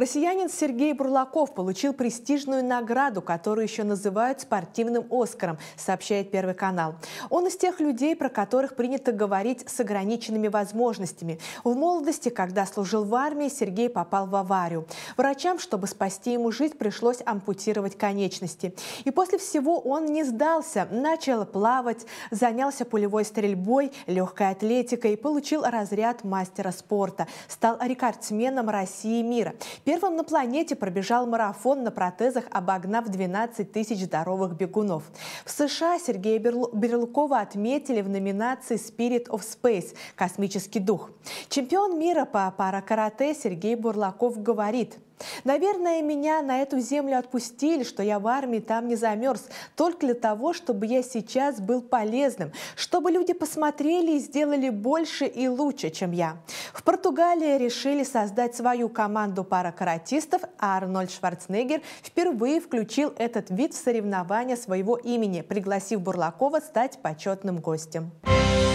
Россиянин Сергей Бурлаков получил престижную награду, которую еще называют спортивным «Оскаром», сообщает Первый канал. Он из тех людей, про которых принято говорить с ограниченными возможностями. В молодости, когда служил в армии, Сергей попал в аварию. Врачам, чтобы спасти ему жизнь, пришлось ампутировать конечности. И после всего он не сдался, начал плавать, занялся пулевой стрельбой, легкой атлетикой, получил разряд мастера спорта, стал рекордсменом России и мира. Первым на планете пробежал марафон на протезах, обогнав 12 тысяч здоровых бегунов. В США Сергея Берлукова отметили в номинации «Spirit of Space» – «Космический дух». Чемпион мира по паракарате Сергей Бурлаков говорит – Наверное, меня на эту землю отпустили, что я в армии там не замерз, только для того, чтобы я сейчас был полезным, чтобы люди посмотрели и сделали больше и лучше, чем я. В Португалии решили создать свою команду паракаратистов, а Арнольд Шварценеггер впервые включил этот вид в соревнования своего имени, пригласив Бурлакова стать почетным гостем. Thank